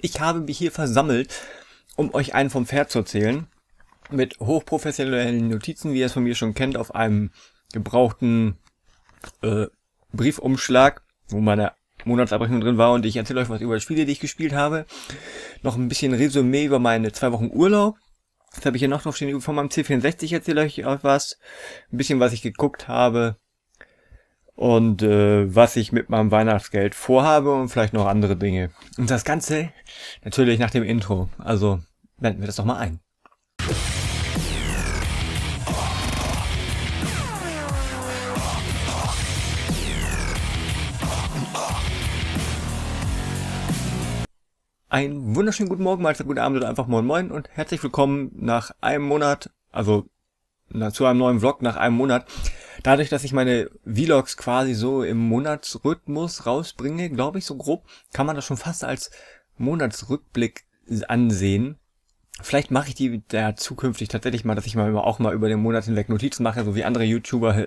Ich habe mich hier versammelt, um euch einen vom Pferd zu erzählen. Mit hochprofessionellen Notizen, wie ihr es von mir schon kennt, auf einem gebrauchten äh, Briefumschlag, wo meine Monatsabrechnung drin war und ich erzähle euch was über Spiele, die ich gespielt habe. Noch ein bisschen Resümee über meine zwei Wochen Urlaub. Das habe ich hier noch drauf stehen, Von meinem C64 erzähle ich euch was. Ein bisschen, was ich geguckt habe und äh, was ich mit meinem Weihnachtsgeld vorhabe und vielleicht noch andere Dinge. Und das Ganze natürlich nach dem Intro. Also wenden wir das doch mal ein. Ein wunderschönen guten Morgen, Mahlzeit, guten Abend oder einfach Moin Moin und herzlich willkommen nach einem Monat, also zu einem neuen Vlog nach einem Monat dadurch, dass ich meine Vlogs quasi so im Monatsrhythmus rausbringe, glaube ich so grob, kann man das schon fast als Monatsrückblick ansehen. Vielleicht mache ich die da zukünftig tatsächlich mal, dass ich mal auch mal über den Monat hinweg Notizen mache, so wie andere YouTuber.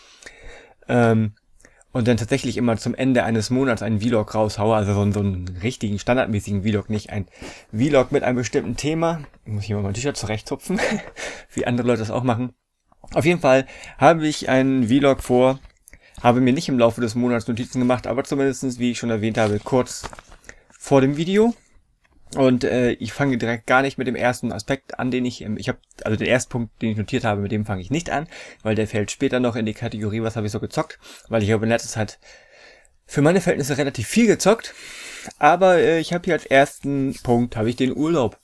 ähm, und dann tatsächlich immer zum Ende eines Monats einen Vlog raushaue, also so, so einen richtigen standardmäßigen Vlog, nicht ein Vlog mit einem bestimmten Thema. Muss ich mal mein T-Shirt zurechtzupfen, wie andere Leute das auch machen. Auf jeden Fall habe ich einen Vlog vor, habe mir nicht im Laufe des Monats Notizen gemacht, aber zumindestens, wie ich schon erwähnt habe, kurz vor dem Video. Und äh, ich fange direkt gar nicht mit dem ersten Aspekt an, den ich, ähm, ich habe, also den ersten Punkt, den ich notiert habe, mit dem fange ich nicht an, weil der fällt später noch in die Kategorie, was habe ich so gezockt, weil ich habe in letzter Zeit für meine Verhältnisse relativ viel gezockt, aber äh, ich habe hier als ersten Punkt, habe ich den Urlaub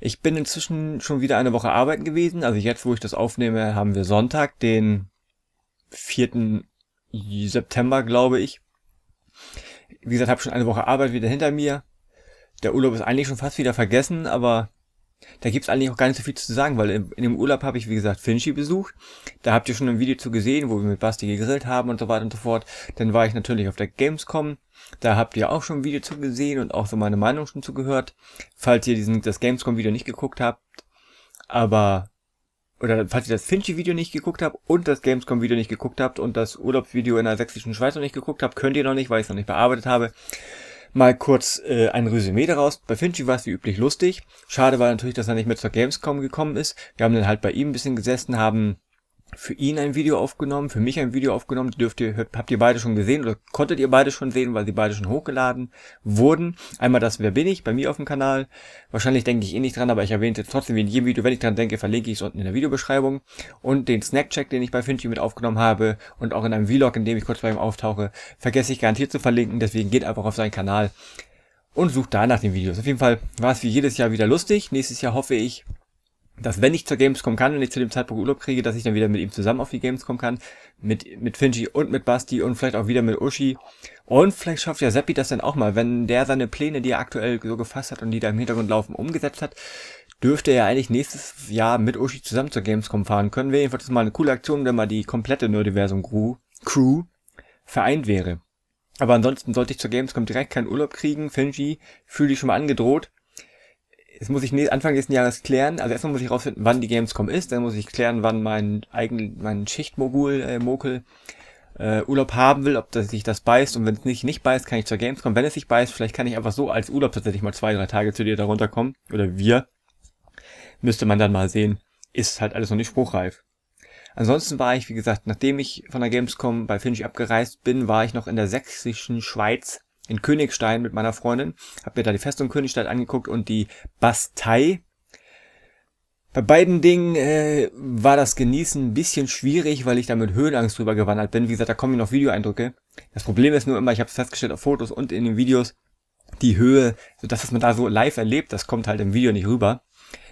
ich bin inzwischen schon wieder eine Woche arbeiten gewesen. Also jetzt, wo ich das aufnehme, haben wir Sonntag, den 4. September, glaube ich. Wie gesagt, habe schon eine Woche Arbeit wieder hinter mir. Der Urlaub ist eigentlich schon fast wieder vergessen, aber da gibt's eigentlich auch gar nicht so viel zu sagen, weil in, in dem Urlaub habe ich, wie gesagt, Finchi besucht. Da habt ihr schon ein Video zu gesehen, wo wir mit Basti gegrillt haben und so weiter und so fort. Dann war ich natürlich auf der Gamescom. Da habt ihr auch schon ein Video zu gesehen und auch so meine Meinung schon zugehört. Falls ihr diesen, das Gamescom-Video nicht geguckt habt, aber, oder falls ihr das Finchi-Video nicht geguckt habt und das Gamescom-Video nicht geguckt habt und das Urlaubsvideo in der sächsischen Schweiz noch nicht geguckt habt, könnt ihr noch nicht, weil ich es noch nicht bearbeitet habe mal kurz äh, ein Resümee daraus. Bei Finchi war es wie üblich lustig. Schade war natürlich, dass er nicht mehr zur Gamescom gekommen ist. Wir haben dann halt bei ihm ein bisschen gesessen, haben für ihn ein Video aufgenommen, für mich ein Video aufgenommen. Dürft ihr, habt ihr beide schon gesehen oder konntet ihr beide schon sehen, weil sie beide schon hochgeladen wurden. Einmal das Wer bin ich bei mir auf dem Kanal. Wahrscheinlich denke ich eh nicht dran, aber ich erwähne es trotzdem wie in jedem Video. Wenn ich dran denke, verlinke ich es unten in der Videobeschreibung. Und den Snackcheck, den ich bei Finchy mit aufgenommen habe und auch in einem Vlog, in dem ich kurz bei ihm auftauche, vergesse ich garantiert zu verlinken. Deswegen geht einfach auf seinen Kanal und sucht da nach den Videos. Auf jeden Fall war es wie jedes Jahr wieder lustig. Nächstes Jahr hoffe ich, dass wenn ich zur Gamescom kann und ich zu dem Zeitpunkt Urlaub kriege, dass ich dann wieder mit ihm zusammen auf die Gamescom kann, mit, mit Finji und mit Basti und vielleicht auch wieder mit Uschi. Und vielleicht schafft ja Seppi das dann auch mal, wenn der seine Pläne, die er aktuell so gefasst hat und die da im Hintergrund laufen, umgesetzt hat, dürfte er eigentlich nächstes Jahr mit Uschi zusammen zur Gamescom fahren können. Wäre jedenfalls mal eine coole Aktion, wenn mal die komplette Nerdiversum Crew, Crew vereint wäre. Aber ansonsten sollte ich zur Gamescom direkt keinen Urlaub kriegen. Finji fühle ich schon mal angedroht. Das muss ich Anfang nächsten Jahres klären, also erstmal muss ich rausfinden, wann die Gamescom ist, dann muss ich klären, wann mein eigen, mein Schichtmogul, äh, Mokel, äh, Urlaub haben will, ob das, sich das beißt und wenn es nicht, nicht beißt, kann ich zur Gamescom. Wenn es sich beißt, vielleicht kann ich einfach so als Urlaub tatsächlich mal zwei, drei Tage zu dir da runterkommen. Oder wir. Müsste man dann mal sehen. Ist halt alles noch nicht spruchreif. Ansonsten war ich, wie gesagt, nachdem ich von der Gamescom bei Finch abgereist bin, war ich noch in der sächsischen Schweiz in Königstein mit meiner Freundin, habe mir da die Festung Königstein angeguckt und die Bastei. Bei beiden Dingen äh, war das Genießen ein bisschen schwierig, weil ich da mit Höhenangst drüber gewandert bin. Wie gesagt, da kommen noch Videoeindrücke. Das Problem ist nur immer, ich habe es festgestellt auf Fotos und in den Videos, die Höhe, so was man da so live erlebt, das kommt halt im Video nicht rüber.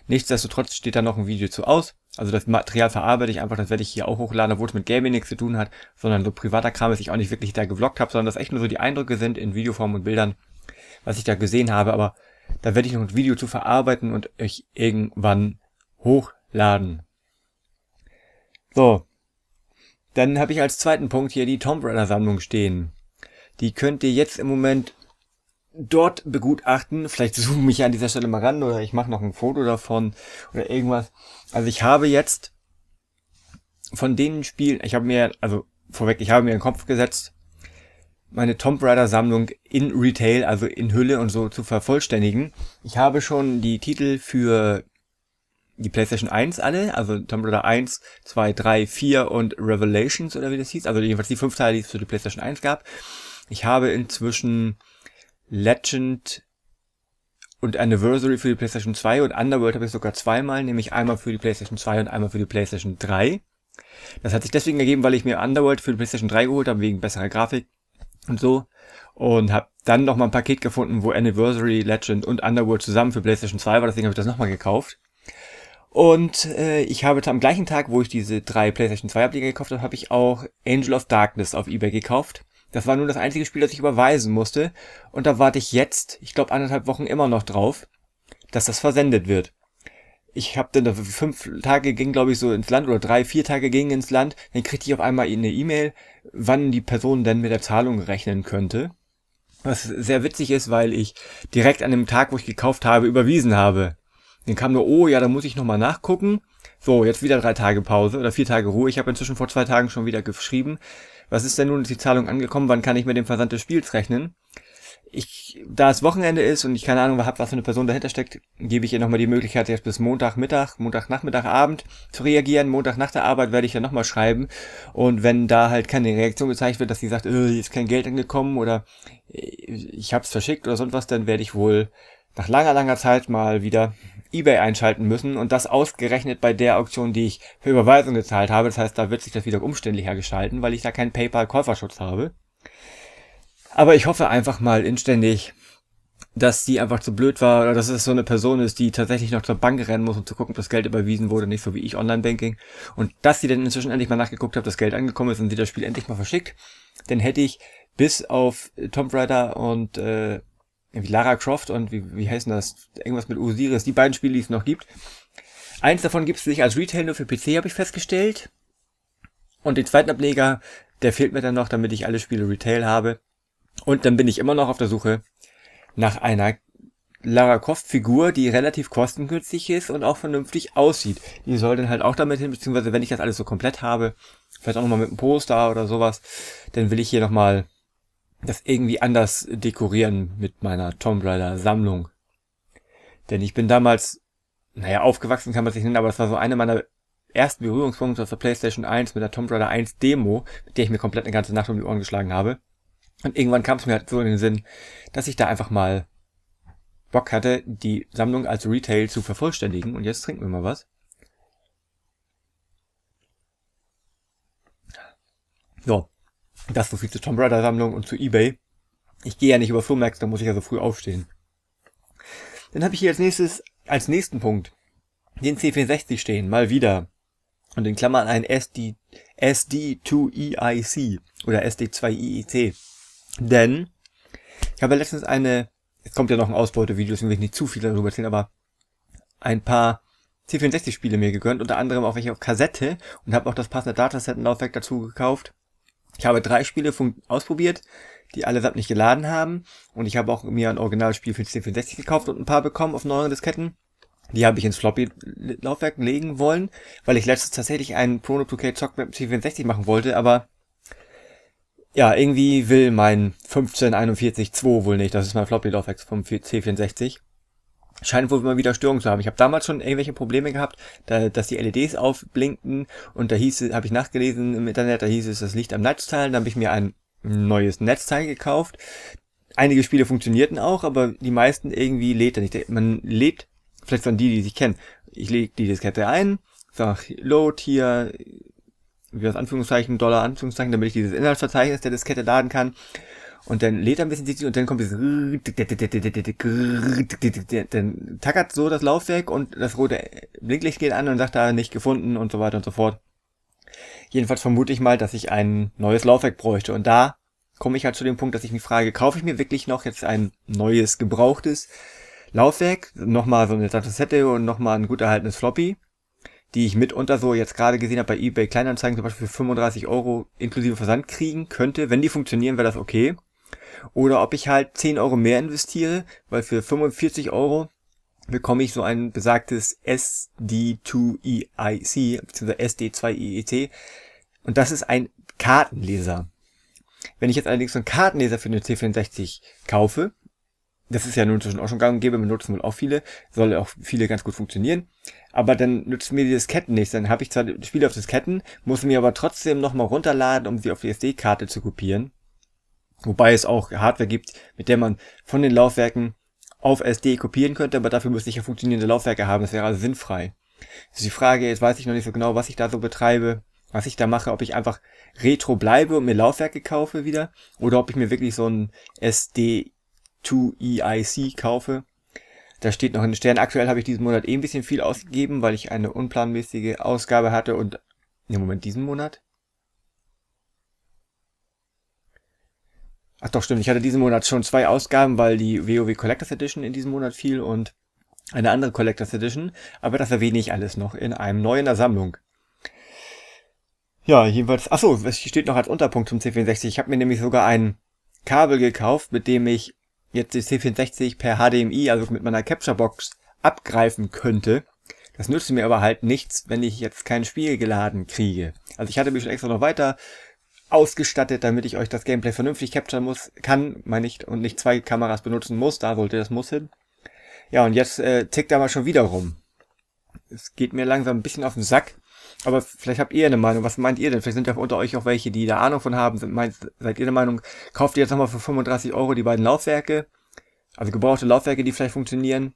Nichtsdestotrotz steht da noch ein Video zu aus. Also das Material verarbeite ich einfach, das werde ich hier auch hochladen, obwohl es mit Gaming nichts zu tun hat, sondern so privater Kram, ist ich auch nicht wirklich da gevloggt habe, sondern das echt nur so die Eindrücke sind in Videoform und Bildern, was ich da gesehen habe. Aber da werde ich noch ein Video zu verarbeiten und euch irgendwann hochladen. So, dann habe ich als zweiten Punkt hier die Tomb Raider Sammlung stehen. Die könnt ihr jetzt im Moment dort begutachten. Vielleicht zoomen mich an dieser Stelle mal ran oder ich mache noch ein Foto davon oder irgendwas. Also ich habe jetzt von den Spielen, ich habe mir, also vorweg, ich habe mir in den Kopf gesetzt, meine Tomb Raider Sammlung in Retail, also in Hülle und so zu vervollständigen. Ich habe schon die Titel für die PlayStation 1 alle, also Tomb Raider 1, 2, 3, 4 und Revelations oder wie das hieß, also jedenfalls die fünf Teile, die es für die PlayStation 1 gab. Ich habe inzwischen Legend und Anniversary für die PlayStation 2 und Underworld habe ich sogar zweimal, nämlich einmal für die PlayStation 2 und einmal für die PlayStation 3. Das hat sich deswegen ergeben, weil ich mir Underworld für die PlayStation 3 geholt habe, wegen besserer Grafik und so. Und habe dann nochmal ein Paket gefunden, wo Anniversary, Legend und Underworld zusammen für PlayStation 2 war, deswegen habe ich das nochmal gekauft. Und äh, ich habe am gleichen Tag, wo ich diese drei PlayStation 2 Ableger gekauft habe, habe ich auch Angel of Darkness auf eBay gekauft. Das war nun das einzige Spiel, das ich überweisen musste. Und da warte ich jetzt, ich glaube anderthalb Wochen immer noch drauf, dass das versendet wird. Ich habe dann fünf Tage ging, glaube ich, so ins Land oder drei, vier Tage ging ins Land. Dann kriegte ich auf einmal eine E-Mail, wann die Person denn mit der Zahlung rechnen könnte. Was sehr witzig ist, weil ich direkt an dem Tag, wo ich gekauft habe, überwiesen habe. Dann kam nur, oh ja, da muss ich nochmal nachgucken. So, jetzt wieder drei Tage Pause oder vier Tage Ruhe. Ich habe inzwischen vor zwei Tagen schon wieder geschrieben was ist denn nun die Zahlung angekommen, wann kann ich mit dem Versand des Spiels rechnen? Ich, da es Wochenende ist und ich keine Ahnung habe, was für eine Person dahinter steckt, gebe ich ihr nochmal die Möglichkeit, jetzt bis Montagmittag, Montagnachmittag, Abend zu reagieren. Montag nach der Arbeit werde ich dann nochmal schreiben. Und wenn da halt keine Reaktion gezeigt wird, dass sie sagt, äh, ist kein Geld angekommen oder äh, ich hab's verschickt oder sonst was, dann werde ich wohl nach langer, langer Zeit mal wieder eBay einschalten müssen und das ausgerechnet bei der Auktion, die ich für Überweisung gezahlt habe. Das heißt, da wird sich das wieder umständlicher gestalten, weil ich da keinen PayPal-Käuferschutz habe. Aber ich hoffe einfach mal inständig, dass die einfach zu blöd war oder dass es so eine Person ist, die tatsächlich noch zur Bank rennen muss, um zu gucken, ob das Geld überwiesen wurde, nicht so wie ich Online-Banking. Und dass sie dann inzwischen endlich mal nachgeguckt hat, ob das Geld angekommen ist und sie das Spiel endlich mal verschickt, dann hätte ich bis auf Tomb Raider und äh, irgendwie Lara Croft und wie, wie heißen das? Irgendwas mit Osiris, die beiden Spiele, die es noch gibt. Eins davon gibt es nicht als Retail, nur für PC habe ich festgestellt. Und den zweiten Ableger, der fehlt mir dann noch, damit ich alle Spiele Retail habe. Und dann bin ich immer noch auf der Suche nach einer Lara Croft-Figur, die relativ kostengünstig ist und auch vernünftig aussieht. Die soll dann halt auch damit hin, beziehungsweise wenn ich das alles so komplett habe, vielleicht auch nochmal mit einem Poster oder sowas, dann will ich hier nochmal das irgendwie anders dekorieren mit meiner Tomb Raider Sammlung. Denn ich bin damals, naja, aufgewachsen kann man sich nennen, aber das war so eine meiner ersten Berührungspunkte auf der PlayStation 1 mit der Tomb Raider 1 Demo, mit der ich mir komplett eine ganze Nacht um die Ohren geschlagen habe. Und irgendwann kam es mir halt so in den Sinn, dass ich da einfach mal Bock hatte, die Sammlung als Retail zu vervollständigen. Und jetzt trinken wir mal was. So. Das so viel zur Tom Raider Sammlung und zu eBay. Ich gehe ja nicht über Flohmärkte, da muss ich ja so früh aufstehen. Dann habe ich hier als nächstes, als nächsten Punkt, den C64 stehen, mal wieder. Und in Klammern ein SD, SD2EIC e oder sd 2 eic Denn ich habe letztens eine, es kommt ja noch ein Ausbeutevideo, deswegen will ich nicht zu viel darüber erzählen, aber ein paar C64-Spiele mir gegönnt, unter anderem auch welche auf Kassette und habe auch das passende Dataset-Laufwerk dazu gekauft. Ich habe drei Spiele ausprobiert, die allesamt nicht geladen haben. Und ich habe auch mir ein Originalspiel für C64 gekauft und ein paar bekommen auf neueren Disketten. Die habe ich ins Floppy-Laufwerk legen wollen, weil ich letztens tatsächlich einen Prono 2K Zock mit C64 machen wollte, aber ja, irgendwie will mein 1541-2 wohl nicht. Das ist mein Floppy-Laufwerk vom C64 scheint wohl immer wieder Störungen zu haben. Ich habe damals schon irgendwelche Probleme gehabt, da, dass die LEDs aufblinkten und da hieß, habe ich nachgelesen im Internet, da hieß es, das Licht am Netzteil. Da habe ich mir ein neues Netzteil gekauft. Einige Spiele funktionierten auch, aber die meisten irgendwie lädt er nicht. Man lädt, vielleicht von die, die sich kennen. Ich lege die Diskette ein, sag Load hier, wie das Anführungszeichen, Dollar Anführungszeichen, damit ich dieses Inhaltsverzeichnis der Diskette laden kann und dann lädt er ein bisschen und dann kommt dieses dann tackert so das Laufwerk und das rote Blinklicht geht an und sagt da nicht gefunden und so weiter und so fort. Jedenfalls vermute ich mal, dass ich ein neues Laufwerk bräuchte und da komme ich halt zu dem Punkt, dass ich mich frage, kaufe ich mir wirklich noch jetzt ein neues gebrauchtes Laufwerk, nochmal so eine Datasette und nochmal ein gut erhaltenes Floppy, die ich mitunter so jetzt gerade gesehen habe bei eBay Kleinanzeigen zum Beispiel für 35 Euro inklusive Versand kriegen könnte. Wenn die funktionieren, wäre das okay. Oder ob ich halt 10 Euro mehr investiere, weil für 45 Euro bekomme ich so ein besagtes SD2EIC, bzw. SD2EET. Und das ist ein Kartenleser. Wenn ich jetzt allerdings so einen Kartenleser für den C64 kaufe, das ist ja nun inzwischen auch schon gang und gäbe, benutzen wohl auch viele, soll auch viele ganz gut funktionieren. Aber dann nützt mir dieses Ketten nichts. Dann habe ich zwar Spiele auf das Ketten, muss mir aber trotzdem nochmal runterladen, um sie auf die SD-Karte zu kopieren. Wobei es auch Hardware gibt, mit der man von den Laufwerken auf SD kopieren könnte, aber dafür müsste ich ja funktionierende Laufwerke haben. Das wäre also sinnfrei. Das ist die Frage, jetzt weiß ich noch nicht so genau, was ich da so betreibe, was ich da mache, ob ich einfach retro bleibe und mir Laufwerke kaufe wieder oder ob ich mir wirklich so ein SD2EIC e kaufe. Da steht noch in den Sternen. Aktuell habe ich diesen Monat eh ein bisschen viel ausgegeben, weil ich eine unplanmäßige Ausgabe hatte und, ne Moment, diesen Monat? Ach doch, stimmt. Ich hatte diesen Monat schon zwei Ausgaben, weil die WoW Collectors Edition in diesem Monat fiel und eine andere Collectors Edition. Aber das erwähne ich alles noch in einem neuen der Sammlung. Ja, jedenfalls. Achso, es steht noch als Unterpunkt zum C64. Ich habe mir nämlich sogar ein Kabel gekauft, mit dem ich jetzt die C64 per HDMI, also mit meiner Capture Box, abgreifen könnte. Das nützt mir aber halt nichts, wenn ich jetzt kein Spiel geladen kriege. Also ich hatte mich schon extra noch weiter ausgestattet, damit ich euch das Gameplay vernünftig capturen muss, kann, meine ich, und nicht zwei Kameras benutzen muss, da wollte das muss hin. Ja, und jetzt äh, tickt er mal schon wieder rum. Es geht mir langsam ein bisschen auf den Sack, aber vielleicht habt ihr eine Meinung. Was meint ihr denn? Vielleicht sind ja unter euch auch welche, die da Ahnung von haben. Sind, meint, seid ihr der Meinung, kauft ihr jetzt nochmal für 35 Euro die beiden Laufwerke? Also gebrauchte Laufwerke, die vielleicht funktionieren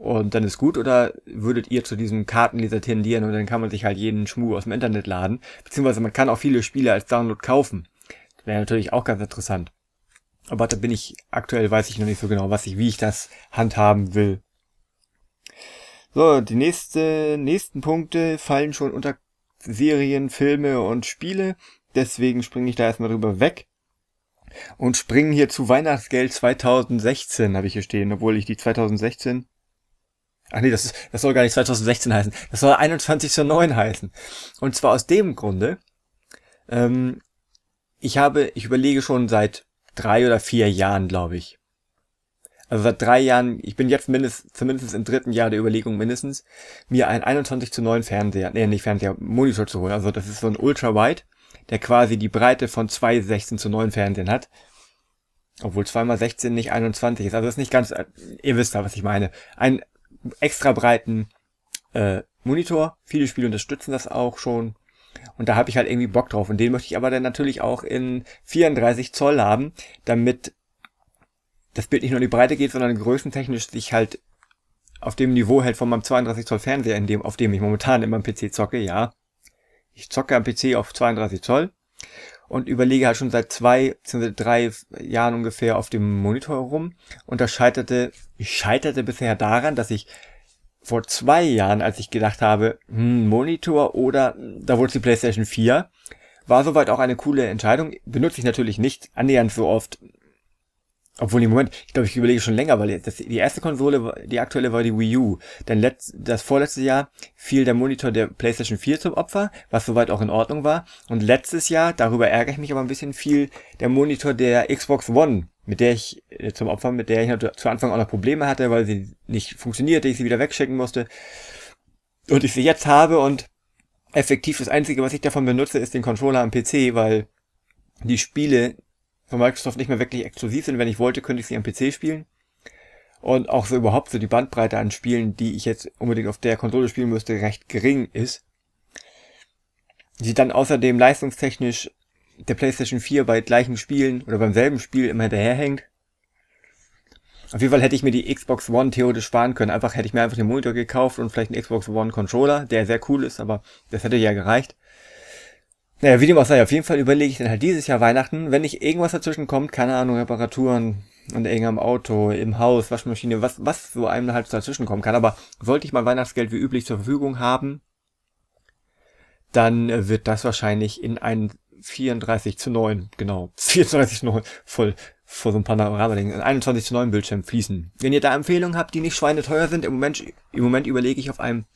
und dann ist gut oder würdet ihr zu diesem Kartenleser tendieren und dann kann man sich halt jeden Schmuh aus dem Internet laden, beziehungsweise man kann auch viele Spiele als Download kaufen. Wäre natürlich auch ganz interessant. Aber da bin ich aktuell weiß ich noch nicht so genau, was ich wie ich das handhaben will. So, die nächste nächsten Punkte fallen schon unter Serien, Filme und Spiele, deswegen springe ich da erstmal drüber weg und springen hier zu Weihnachtsgeld 2016 habe ich hier stehen, obwohl ich die 2016 Ach nee, das, ist, das soll gar nicht 2016 heißen. Das soll 21 zu 9 heißen. Und zwar aus dem Grunde, ähm, ich habe, ich überlege schon seit drei oder vier Jahren, glaube ich. Also seit drei Jahren, ich bin jetzt mindestens, zumindest im dritten Jahr der Überlegung mindestens, mir einen 21 zu 9 Fernseher, nee, nicht Fernseher, Monitor zu holen. Also das ist so ein Ultra-Wide, der quasi die Breite von zwei 16 zu 9 Fernsehen hat. Obwohl zweimal 16 nicht 21 ist. Also das ist nicht ganz, äh, ihr wisst da, was ich meine. Ein extra breiten äh, Monitor. Viele Spiele unterstützen das auch schon. Und da habe ich halt irgendwie Bock drauf. Und den möchte ich aber dann natürlich auch in 34 Zoll haben, damit das Bild nicht nur in die Breite geht, sondern größentechnisch sich halt auf dem Niveau hält von meinem 32 Zoll Fernseher, in dem, auf dem ich momentan immer am PC zocke, ja. Ich zocke am PC auf 32 Zoll und überlege halt schon seit zwei bzw. drei Jahren ungefähr auf dem Monitor herum. Und das scheiterte, ich scheiterte bisher daran, dass ich vor zwei Jahren, als ich gedacht habe, hm, Monitor oder da wurde es die PlayStation 4, war soweit auch eine coole Entscheidung. Benutze ich natürlich nicht annähernd so oft obwohl im Moment, ich glaube, ich überlege schon länger, weil das, die erste Konsole, die aktuelle war die Wii U. Denn letzt, das vorletzte Jahr fiel der Monitor der PlayStation 4 zum Opfer, was soweit auch in Ordnung war. Und letztes Jahr, darüber ärgere ich mich aber ein bisschen, fiel der Monitor der Xbox One, mit der ich äh, zum Opfer, mit der ich zu Anfang auch noch Probleme hatte, weil sie nicht funktionierte, ich sie wieder wegschicken musste. Und ich sie jetzt habe und effektiv das Einzige, was ich davon benutze, ist den Controller am PC, weil die Spiele von Microsoft nicht mehr wirklich exklusiv sind. Wenn ich wollte, könnte ich sie am PC spielen. Und auch so überhaupt so die Bandbreite an Spielen, die ich jetzt unbedingt auf der Konsole spielen müsste, recht gering ist. Sie dann außerdem leistungstechnisch der PlayStation 4 bei gleichen Spielen oder beim selben Spiel immer hinterherhängt. Auf jeden Fall hätte ich mir die Xbox One theoretisch sparen können. Einfach hätte ich mir einfach den Monitor gekauft und vielleicht einen Xbox One Controller, der sehr cool ist, aber das hätte ja gereicht. Naja, wie dem auch sei, auf jeden Fall überlege ich dann halt dieses Jahr Weihnachten, wenn nicht irgendwas dazwischen kommt, keine Ahnung, Reparaturen und irgendeinem Auto, im Haus, Waschmaschine, was, was so einem halt dazwischen kommen kann. Aber sollte ich mein Weihnachtsgeld wie üblich zur Verfügung haben, dann äh, wird das wahrscheinlich in einen 34 zu 9, genau, 34 zu 9, voll vor so ein Panorama-Ding, 21 zu 9 Bildschirm fließen. Wenn ihr da Empfehlungen habt, die nicht schweineteuer sind, im Moment, im Moment überlege ich auf einem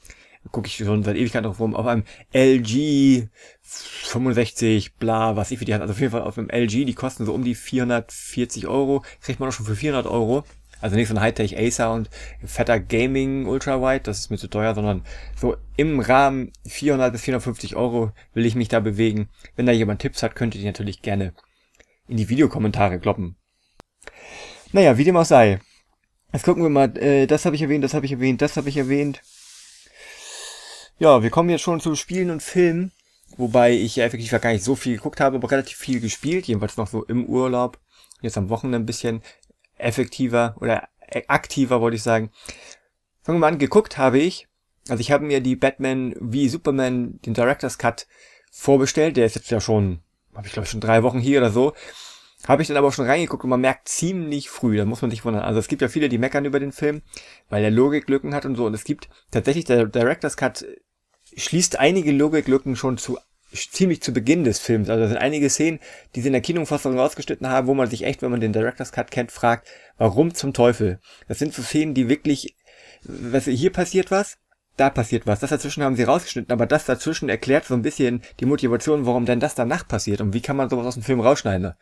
gucke ich schon seit Ewigkeit drauf rum, auf einem LG 65, bla, was ich für die hat. Also auf jeden Fall auf einem LG, die kosten so um die 440 Euro, kriegt man auch schon für 400 Euro. Also nicht so ein Hightech Acer und fetter Gaming Ultrawide, das ist mir zu teuer, sondern so im Rahmen 400 bis 450 Euro will ich mich da bewegen. Wenn da jemand Tipps hat, könnt ihr die natürlich gerne in die Videokommentare kloppen. Naja, wie dem auch sei. Jetzt gucken wir mal, äh, das habe ich erwähnt, das habe ich erwähnt, das habe ich erwähnt. Ja, wir kommen jetzt schon zu Spielen und Filmen, wobei ich effektiv gar nicht so viel geguckt habe, aber relativ viel gespielt, jedenfalls noch so im Urlaub, jetzt am Wochenende ein bisschen effektiver oder aktiver, wollte ich sagen. Fangen wir mal an, geguckt habe ich, also ich habe mir die Batman wie Superman, den Director's Cut vorbestellt, der ist jetzt ja schon, habe ich glaube schon drei Wochen hier oder so, habe ich dann aber schon reingeguckt und man merkt ziemlich früh, da muss man sich wundern. Also es gibt ja viele, die meckern über den Film, weil der Logik Lücken hat und so. Und es gibt tatsächlich, der Director's Cut schließt einige Logiklücken schon zu ziemlich zu Beginn des Films. Also es sind einige Szenen, die sie in der Kinofassung rausgeschnitten haben, wo man sich echt, wenn man den Director's Cut kennt, fragt, warum zum Teufel? Das sind so Szenen, die wirklich, was hier passiert was, da passiert was. Das dazwischen haben sie rausgeschnitten, aber das dazwischen erklärt so ein bisschen die Motivation, warum denn das danach passiert und wie kann man sowas aus dem Film rausschneiden.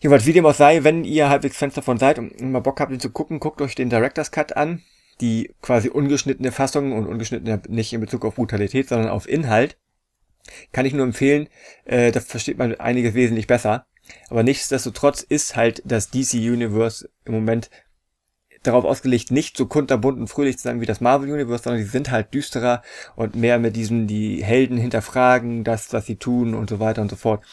Jedenfalls, wie dem auch sei, wenn ihr halbwegs Fenster von seid und immer Bock habt, ihn zu gucken, guckt euch den Director's Cut an die quasi ungeschnittene Fassung und ungeschnittene nicht in Bezug auf Brutalität, sondern auf Inhalt, kann ich nur empfehlen, äh, da versteht man einiges wesentlich besser. Aber nichtsdestotrotz ist halt das DC Universe im Moment darauf ausgelegt, nicht so kunterbunt und fröhlich zu sein wie das Marvel Universe, sondern die sind halt düsterer und mehr mit diesem, die Helden hinterfragen, das, was sie tun und so weiter und so fort.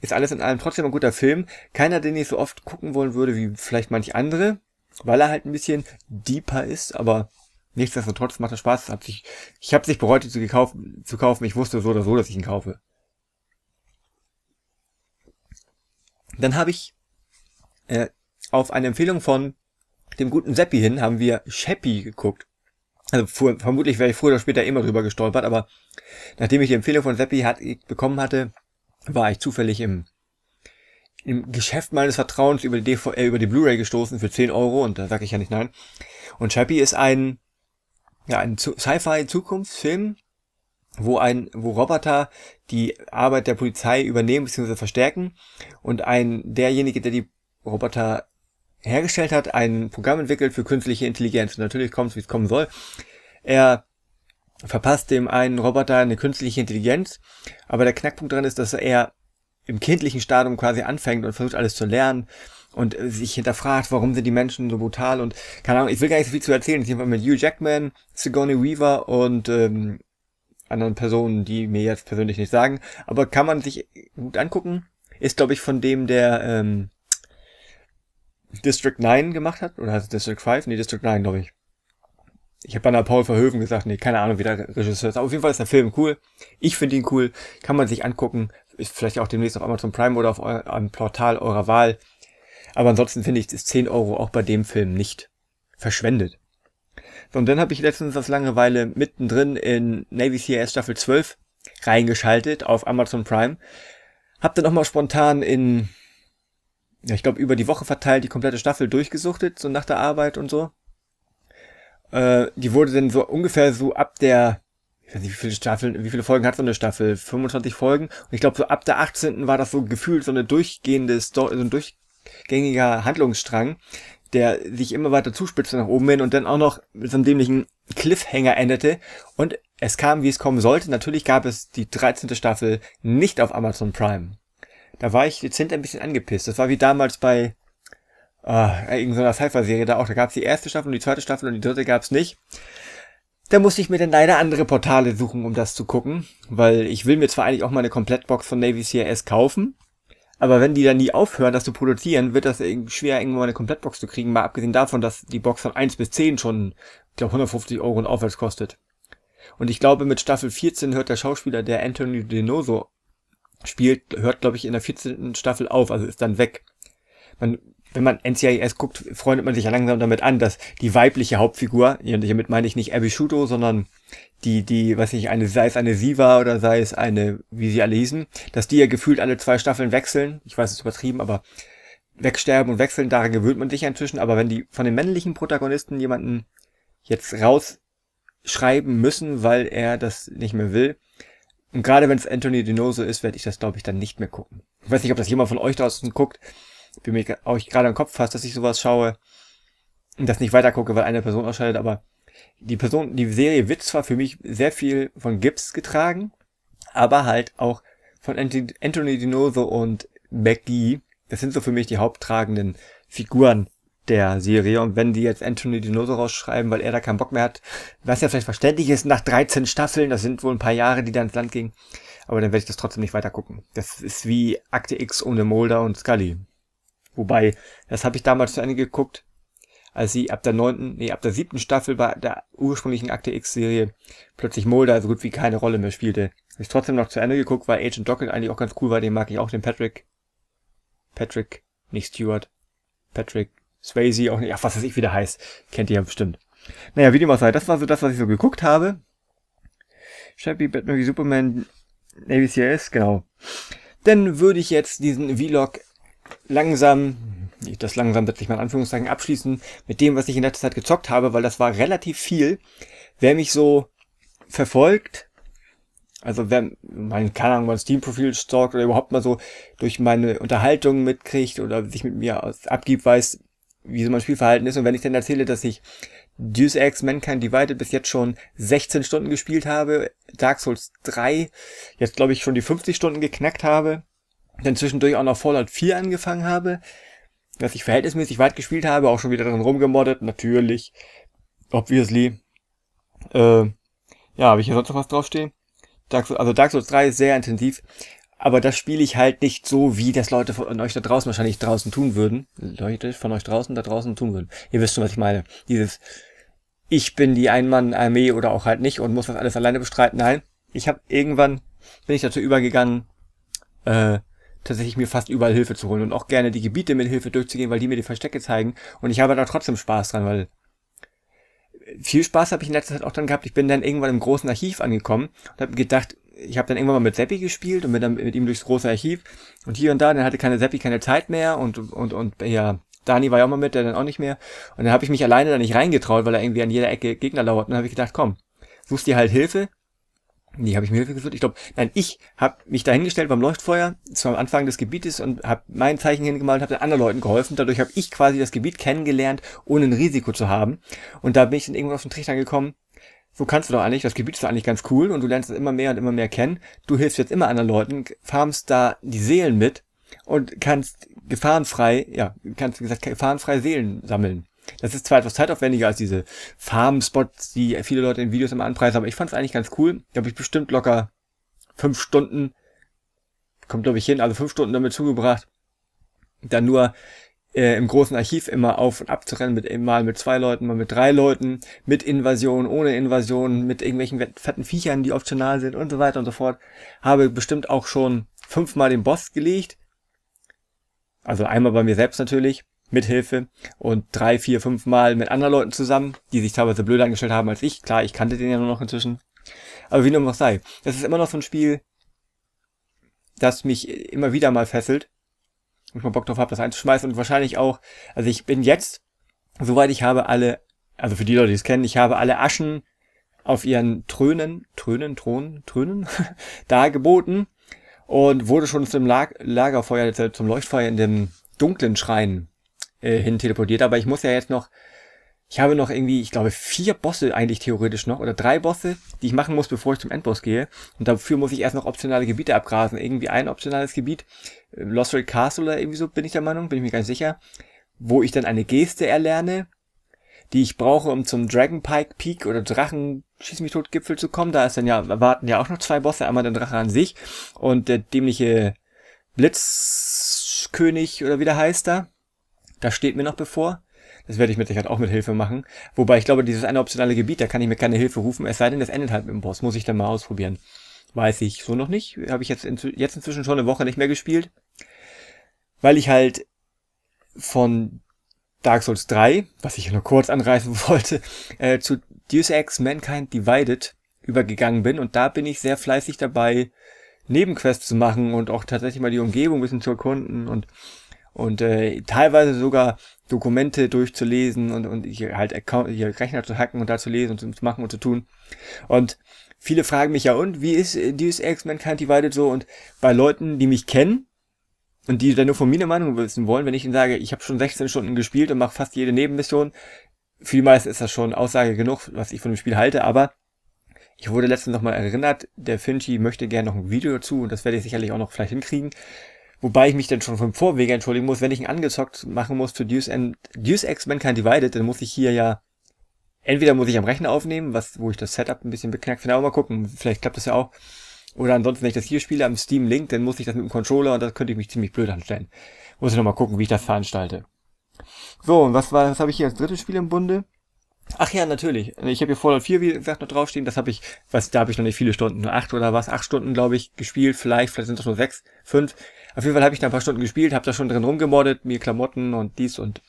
Ist alles in allem trotzdem ein guter Film. Keiner, den ich so oft gucken wollen würde wie vielleicht manch andere weil er halt ein bisschen deeper ist, aber nichtsdestotrotz macht er Spaß. Hab sich, ich habe sich bereut, ihn zu, gekauft, zu kaufen. Ich wusste so oder so, dass ich ihn kaufe. Dann habe ich äh, auf eine Empfehlung von dem guten Seppi hin, haben wir Sheppy geguckt. Also fuhr, vermutlich wäre ich früher oder später immer drüber gestolpert, aber nachdem ich die Empfehlung von Seppi hat, bekommen hatte, war ich zufällig im im Geschäft meines Vertrauens über die, DV, äh, über die Blu-ray gestoßen für 10 Euro und da sage ich ja nicht nein. Und Chappie ist ein, ja, ein Sci-Fi-Zukunftsfilm, wo ein, wo Roboter die Arbeit der Polizei übernehmen bzw. verstärken und ein, derjenige, der die Roboter hergestellt hat, ein Programm entwickelt für künstliche Intelligenz. Und natürlich kommt es, wie es kommen soll. Er verpasst dem einen Roboter eine künstliche Intelligenz, aber der Knackpunkt daran ist, dass er im kindlichen Stadium quasi anfängt und versucht alles zu lernen und sich hinterfragt, warum sind die Menschen so brutal und keine Ahnung, ich will gar nicht so viel zu erzählen. Ich nehme mit Hugh Jackman, Sigourney Weaver und ähm, anderen Personen, die mir jetzt persönlich nicht sagen, aber kann man sich gut angucken. Ist, glaube ich, von dem, der ähm, District 9 gemacht hat, oder heißt es District 5? Nee, District 9, glaube ich. Ich habe bei Paul Verhoeven gesagt, nee, keine Ahnung, wie der Regisseur ist. Aber auf jeden Fall ist der Film cool. Ich finde ihn cool. Kann man sich angucken ist vielleicht auch demnächst auf Amazon Prime oder auf einem Portal eurer Wahl. Aber ansonsten finde ich, ist 10 Euro auch bei dem Film nicht verschwendet. So, und dann habe ich letztens das Langeweile mittendrin in Navy CIS Staffel 12 reingeschaltet auf Amazon Prime. Hab dann nochmal spontan in, ja, ich glaube, über die Woche verteilt die komplette Staffel durchgesuchtet, so nach der Arbeit und so. Äh, die wurde dann so ungefähr so ab der ich weiß nicht, wie viele Staffeln, wie viele Folgen hat so eine Staffel? 25 Folgen. Und ich glaube, so ab der 18. war das so gefühlt so eine durchgehende Story, so ein durchgängiger Handlungsstrang, der sich immer weiter zuspitzte nach oben hin und dann auch noch mit so einem dämlichen Cliffhanger endete. Und es kam, wie es kommen sollte. Natürlich gab es die 13. Staffel nicht auf Amazon Prime. Da war ich dezent ein bisschen angepisst. Das war wie damals bei äh, irgendeiner cypher serie da auch. Da gab es die erste Staffel und die zweite Staffel und die dritte gab es nicht. Da musste ich mir dann leider andere Portale suchen, um das zu gucken, weil ich will mir zwar eigentlich auch mal eine Komplettbox von Navy CRS kaufen, aber wenn die dann nie aufhören, das zu produzieren, wird das schwer, irgendwo mal eine Komplettbox zu kriegen, mal abgesehen davon, dass die Box von 1 bis 10 schon, ich glaube, 150 Euro und aufwärts kostet. Und ich glaube, mit Staffel 14 hört der Schauspieler, der Anthony Denoso spielt, hört, glaube ich, in der 14. Staffel auf, also ist dann weg. Man wenn man NCIS guckt, freundet man sich ja langsam damit an, dass die weibliche Hauptfigur, und damit meine ich nicht Abby Shuto, sondern die, die, weiß nicht, eine, sei es eine Siva oder sei es eine, wie sie alle hießen, dass die ja gefühlt alle zwei Staffeln wechseln. Ich weiß, es ist übertrieben, aber wegsterben und wechseln, daran gewöhnt man sich ja inzwischen. Aber wenn die von den männlichen Protagonisten jemanden jetzt rausschreiben müssen, weil er das nicht mehr will, und gerade wenn es Anthony Dinoso ist, werde ich das, glaube ich, dann nicht mehr gucken. Ich weiß nicht, ob das jemand von euch draußen guckt wie mir auch gerade im Kopf fasst, dass ich sowas schaue und das nicht weiter gucke, weil eine Person ausscheidet, aber die Person, die Serie wird zwar für mich sehr viel von Gibbs getragen, aber halt auch von Anthony Dinoso und Becky. Das sind so für mich die haupttragenden Figuren der Serie. Und wenn die jetzt Anthony Dinoso rausschreiben, weil er da keinen Bock mehr hat, was ja vielleicht verständlich ist, nach 13 Staffeln, das sind wohl ein paar Jahre, die da ins Land gingen, aber dann werde ich das trotzdem nicht weiter gucken. Das ist wie Akte X ohne Mulder und Scully. Wobei, das habe ich damals zu Ende geguckt, als sie ab der neunten, nee, ab der siebten Staffel bei der ursprünglichen Akte X-Serie plötzlich Mulder so gut wie keine Rolle mehr spielte. Habe ich trotzdem noch zu Ende geguckt, weil Agent Docket eigentlich auch ganz cool war, den mag ich auch, den Patrick. Patrick, nicht Stewart. Patrick Swayze, auch nicht, ach, was weiß ich, wie der heißt. Kennt ihr ja bestimmt. Naja, wie dem auch sei, das war so das, was ich so geguckt habe. Shappy, Batman wie Superman, Navy CS, genau. Dann würde ich jetzt diesen Vlog langsam, das langsam setze ich mal in Anführungszeichen abschließen, mit dem, was ich in letzter Zeit gezockt habe, weil das war relativ viel. Wer mich so verfolgt, also wer mein, keine Ahnung, mein Steam-Profil stalkt oder überhaupt mal so durch meine Unterhaltung mitkriegt oder sich mit mir aus, abgibt, weiß, wie so mein Spielverhalten ist. Und wenn ich dann erzähle, dass ich Deus Ex Mankind Divided bis jetzt schon 16 Stunden gespielt habe, Dark Souls 3 jetzt glaube ich schon die 50 Stunden geknackt habe, dann zwischendurch auch noch Fallout 4 angefangen habe, dass ich verhältnismäßig weit gespielt habe, auch schon wieder drin rumgemoddet, natürlich, obviously. Äh, ja, habe ich hier sonst noch was draufstehen? Dark Souls, also Dark Souls 3 ist sehr intensiv, aber das spiele ich halt nicht so, wie das Leute von euch da draußen wahrscheinlich draußen tun würden. Leute von euch draußen da draußen tun würden. Ihr wisst schon, was ich meine. Dieses, ich bin die einmann armee oder auch halt nicht und muss das alles alleine bestreiten. Nein, ich habe irgendwann, bin ich dazu übergegangen, äh, tatsächlich mir fast überall Hilfe zu holen und auch gerne die Gebiete mit Hilfe durchzugehen, weil die mir die Verstecke zeigen. Und ich habe da trotzdem Spaß dran, weil viel Spaß habe ich in letzter Zeit auch dann gehabt. Ich bin dann irgendwann im großen Archiv angekommen und habe gedacht, ich habe dann irgendwann mal mit Seppi gespielt und bin dann mit ihm durchs große Archiv und hier und da, dann hatte keine Seppi keine Zeit mehr und und und ja, Dani war ja auch mal mit, der dann auch nicht mehr und dann habe ich mich alleine da nicht reingetraut, weil er irgendwie an jeder Ecke Gegner lauert und dann habe ich gedacht, komm, suchst dir halt Hilfe Nee, habe ich mir Hilfe gesucht? Ich glaube, nein, ich habe mich dahingestellt beim Leuchtfeuer, zwar am Anfang des Gebietes und habe mein Zeichen hingemalt und habe anderen Leuten geholfen. Dadurch habe ich quasi das Gebiet kennengelernt, ohne ein Risiko zu haben. Und da bin ich dann irgendwann auf den Trichter gekommen, so kannst du doch eigentlich, das Gebiet ist doch eigentlich ganz cool und du lernst es immer mehr und immer mehr kennen. Du hilfst jetzt immer anderen Leuten, farmst da die Seelen mit und kannst gefahrenfrei, ja, kannst, wie gesagt, gefahrenfrei Seelen sammeln. Das ist zwar etwas zeitaufwendiger als diese Farm-Spots, die viele Leute in Videos immer anpreisen, aber ich fand es eigentlich ganz cool. Da habe ich bestimmt locker fünf Stunden, kommt glaube ich hin, also fünf Stunden damit zugebracht, dann nur äh, im großen Archiv immer auf und ab zu rennen, mit, mal mit zwei Leuten, mal mit drei Leuten, mit Invasion, ohne Invasion, mit irgendwelchen fetten Viechern, die optional sind und so weiter und so fort. Habe bestimmt auch schon fünfmal den Boss gelegt. Also einmal bei mir selbst natürlich. Mithilfe und drei, vier, fünf Mal mit anderen Leuten zusammen, die sich teilweise blöder angestellt haben als ich. Klar, ich kannte den ja nur noch inzwischen. Aber wie nun auch sei, das ist immer noch so ein Spiel, das mich immer wieder mal fesselt. Und ich mal Bock drauf habe, das einzuschmeißen und wahrscheinlich auch, also ich bin jetzt, soweit ich habe alle, also für die Leute, die es kennen, ich habe alle Aschen auf ihren Trönen, Trönen, Thronen, Trönen, da geboten und wurde schon zum Lag Lagerfeuer, zum Leuchtfeuer in dem dunklen Schrein äh, hin teleportiert. Aber ich muss ja jetzt noch, ich habe noch irgendwie, ich glaube, vier Bosse eigentlich theoretisch noch oder drei Bosse, die ich machen muss, bevor ich zum Endboss gehe. Und dafür muss ich erst noch optionale Gebiete abgrasen. Irgendwie ein optionales Gebiet, äh, Lost Red Castle oder irgendwie so, bin ich der Meinung, bin ich mir ganz sicher, wo ich dann eine Geste erlerne, die ich brauche, um zum Dragon Pike Peak oder Drachen Schieß mich tot Gipfel zu kommen. Da ist dann ja, erwarten ja auch noch zwei Bosse, einmal der Drache an sich und der dämliche Blitzkönig oder wie der heißt da. Das steht mir noch bevor. Das werde ich mit Sicherheit auch mit Hilfe machen. Wobei ich glaube, dieses eine optionale Gebiet, da kann ich mir keine Hilfe rufen, es sei denn, das endet halt mit dem Boss. Muss ich dann mal ausprobieren. Weiß ich so noch nicht. Habe ich jetzt, in, jetzt inzwischen schon eine Woche nicht mehr gespielt. Weil ich halt von Dark Souls 3, was ich nur kurz anreißen wollte, äh, zu Deus Ex Mankind Divided übergegangen bin. Und da bin ich sehr fleißig dabei, Nebenquests zu machen und auch tatsächlich mal die Umgebung ein bisschen zu erkunden und und äh, teilweise sogar Dokumente durchzulesen und, und hier halt Account, hier Rechner zu hacken und da zu lesen und zu machen und zu tun. Und viele fragen mich ja, und wie ist äh, dieses X-Men Kind Divided so? Und bei Leuten, die mich kennen und die dann nur von mir eine Meinung wissen wollen, wenn ich ihnen sage, ich habe schon 16 Stunden gespielt und mache fast jede Nebenmission, für ist das schon Aussage genug, was ich von dem Spiel halte, aber ich wurde letztens nochmal erinnert, der Finchi möchte gerne noch ein Video dazu und das werde ich sicherlich auch noch vielleicht hinkriegen. Wobei ich mich dann schon vom Vorwege entschuldigen muss, wenn ich ihn angezockt machen muss zu Deuce and, Deus Ex Mankind Divided, dann muss ich hier ja, entweder muss ich am Rechner aufnehmen, was, wo ich das Setup ein bisschen beknackt finde, aber mal gucken, vielleicht klappt das ja auch. Oder ansonsten, wenn ich das hier spiele am Steam Link, dann muss ich das mit dem Controller und das könnte ich mich ziemlich blöd anstellen. Muss ich nochmal gucken, wie ich das veranstalte. So, und was war, was habe ich hier als drittes Spiel im Bunde? Ach ja, natürlich. Ich habe hier Fallout 4, wie gesagt, noch draufstehen. Das habe ich, was, da habe ich noch nicht viele Stunden, nur acht oder was, acht Stunden, glaube ich, gespielt. Vielleicht, vielleicht sind das nur sechs, fünf. Auf jeden Fall habe ich da ein paar Stunden gespielt, habe da schon drin rumgemoddet, mir Klamotten und dies und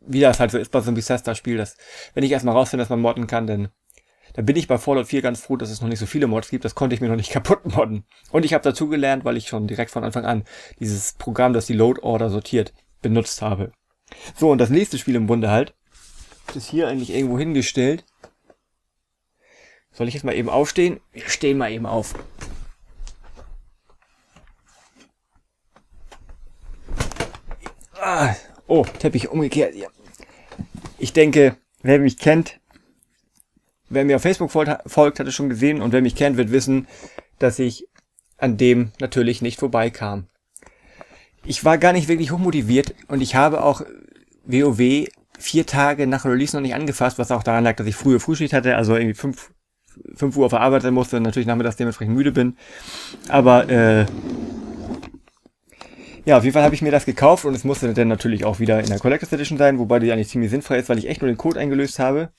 wie das halt so ist bei so einem Bethesda-Spiel, dass wenn ich erstmal rausfinde, dass man modden kann, dann, dann bin ich bei Fallout 4 ganz froh, dass es noch nicht so viele Mods gibt. Das konnte ich mir noch nicht kaputt modden. Und ich habe dazugelernt, weil ich schon direkt von Anfang an dieses Programm, das die Load Order sortiert, benutzt habe. So, und das nächste Spiel im Bunde halt, ist hier eigentlich irgendwo hingestellt. Soll ich jetzt mal eben aufstehen? Wir stehen mal eben auf. Ah, oh, Teppich umgekehrt hier. Ich denke, wer mich kennt, wer mir auf Facebook folgt, hat es schon gesehen und wer mich kennt, wird wissen, dass ich an dem natürlich nicht vorbeikam. Ich war gar nicht wirklich hochmotiviert und ich habe auch WoW vier Tage nach Release noch nicht angefasst, was auch daran lag, dass ich frühe Frühschicht hatte, also irgendwie fünf, fünf Uhr verarbeiten musste und natürlich nachmittags dementsprechend müde bin. Aber äh, ja, auf jeden Fall habe ich mir das gekauft und es musste dann natürlich auch wieder in der Collectors Edition sein, wobei die eigentlich ziemlich sinnfrei ist, weil ich echt nur den Code eingelöst habe.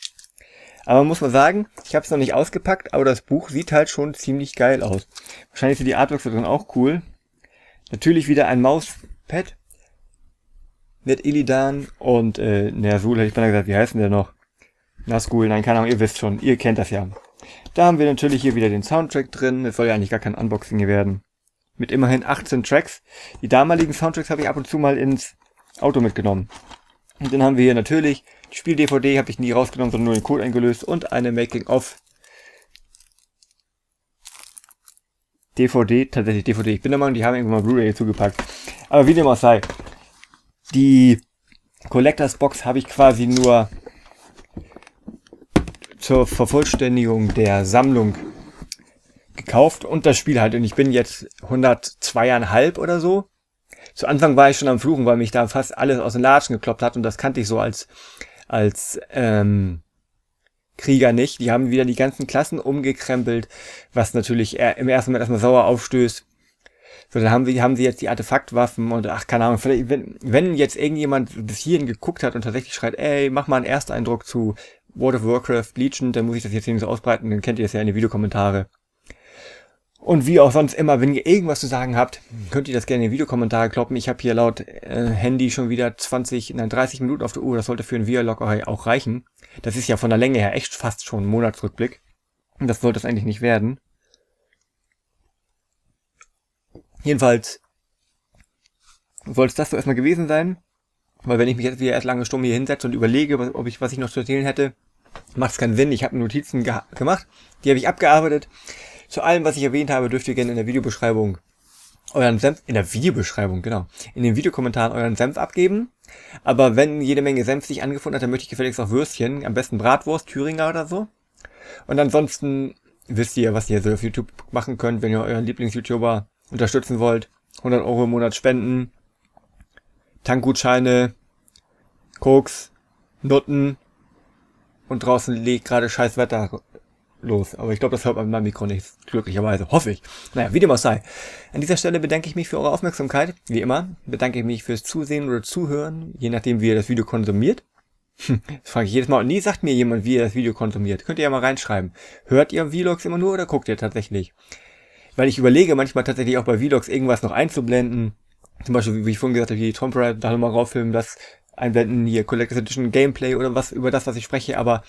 Aber muss man sagen, ich habe es noch nicht ausgepackt, aber das Buch sieht halt schon ziemlich geil aus. Wahrscheinlich sind die Artworks da drin auch cool. Natürlich wieder ein Mauspad mit Illidan und äh, Nersul, hätte ich beinahe gesagt, wie heißen der noch? Nazgul, nein, keine Ahnung, ihr wisst schon, ihr kennt das ja. Da haben wir natürlich hier wieder den Soundtrack drin, es soll ja eigentlich gar kein Unboxing hier werden mit immerhin 18 Tracks. Die damaligen Soundtracks habe ich ab und zu mal ins Auto mitgenommen. Und dann haben wir hier natürlich die Spiel-DVD, habe ich nie rausgenommen, sondern nur den Code eingelöst und eine Making-of DVD, tatsächlich DVD. Ich bin der Meinung, die haben irgendwann mal Blu-ray zugepackt. Aber wie dem auch sei, die Collectors Box habe ich quasi nur zur Vervollständigung der Sammlung gekauft und das Spiel halt. Und ich bin jetzt 102,5 oder so. Zu Anfang war ich schon am Fluchen, weil mich da fast alles aus den Latschen gekloppt hat und das kannte ich so als, als ähm, Krieger nicht. Die haben wieder die ganzen Klassen umgekrempelt, was natürlich im ersten Moment erstmal sauer aufstößt. So, dann haben sie, haben sie jetzt die Artefaktwaffen und ach, keine Ahnung, vielleicht, wenn, wenn jetzt irgendjemand bis hierhin geguckt hat und tatsächlich schreit, ey, mach mal einen Ersteindruck zu World of Warcraft Legion, dann muss ich das jetzt hier nicht so ausbreiten, dann kennt ihr das ja in den Videokommentare. Und wie auch sonst immer, wenn ihr irgendwas zu sagen habt, könnt ihr das gerne in den Videokommentar kloppen. Ich habe hier laut äh, Handy schon wieder 20, nein 30 Minuten auf der Uhr. Das sollte für ein Videolog auch reichen. Das ist ja von der Länge her echt fast schon ein Monatsrückblick. Das sollte es eigentlich nicht werden. Jedenfalls soll es das so erstmal gewesen sein. Weil wenn ich mich jetzt wieder erst lange Stunde hier hinsetze und überlege, ob ich, was ich noch zu erzählen hätte, macht es keinen Sinn. Ich habe Notizen gemacht, die habe ich abgearbeitet. Zu allem, was ich erwähnt habe, dürft ihr gerne in der Videobeschreibung euren Senf, in der Videobeschreibung, genau, in den Videokommentaren euren Senf abgeben. Aber wenn jede Menge Senf sich angefunden hat, dann möchte ich gefälligst auch Würstchen, am besten Bratwurst, Thüringer oder so. Und ansonsten wisst ihr, was ihr so auf YouTube machen könnt, wenn ihr euren Lieblings-YouTuber unterstützen wollt. 100 Euro im Monat spenden, Tankgutscheine, Koks, Nutten und draußen liegt gerade scheiß Wetter los. Aber ich glaube, das hört man mit meinem Mikro nicht, glücklicherweise. Hoffe ich. Naja, wie dem auch sei. An dieser Stelle bedanke ich mich für eure Aufmerksamkeit. Wie immer bedanke ich mich fürs Zusehen oder Zuhören, je nachdem, wie ihr das Video konsumiert. Hm, das frage ich jedes Mal. Und nie sagt mir jemand, wie ihr das Video konsumiert. Könnt ihr ja mal reinschreiben. Hört ihr Vlogs immer nur oder guckt ihr tatsächlich? Weil ich überlege manchmal tatsächlich auch bei Vlogs irgendwas noch einzublenden. Zum Beispiel, wie ich vorhin gesagt habe, die Tomb Raider da nochmal rauffilmen, das einblenden, hier Collector's Edition Gameplay oder was über das, was ich spreche. Aber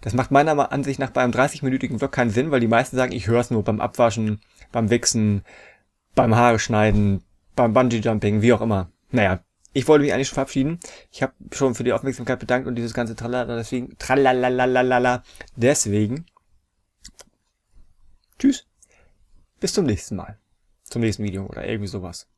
das macht meiner Ansicht nach bei einem 30-minütigen Vlog keinen Sinn, weil die meisten sagen, ich höre es nur beim Abwaschen, beim Wichsen, beim Haare schneiden, beim Bungee-Jumping, wie auch immer. Naja, ich wollte mich eigentlich schon verabschieden. Ich habe schon für die Aufmerksamkeit bedankt und dieses ganze Tralala, deswegen, Tralalalalala. deswegen, tschüss, bis zum nächsten Mal, zum nächsten Video oder irgendwie sowas.